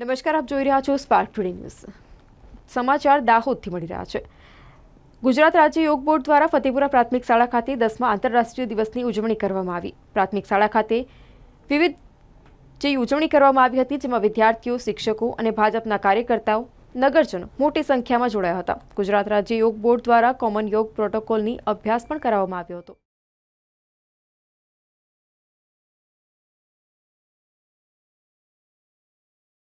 નમસ્કાર આપ જોઈ રહ્યા છો સ્પાર્ક ટુડે ન્યૂઝ સમાચાર દાહોદથી મળી રહ્યા છે ગુજરાત રાજ્ય યોગ બોર્ડ દ્વારા ફતેપુરા પ્રાથમિક શાળા ખાતે દસમા આંતરરાષ્ટ્રીય દિવસની ઉજવણી કરવામાં આવી પ્રાથમિક શાળા ખાતે વિવિધ જે ઉજવણી કરવામાં આવી હતી જેમાં વિદ્યાર્થીઓ શિક્ષકો અને ભાજપના કાર્યકર્તાઓ નગરજનો મોટી સંખ્યામાં જોડાયા હતા ગુજરાત રાજ્ય યોગ બોર્ડ દ્વારા કોમન યોગ પ્રોટોકોલની અભ્યાસ પણ કરાવવામાં આવ્યો હતો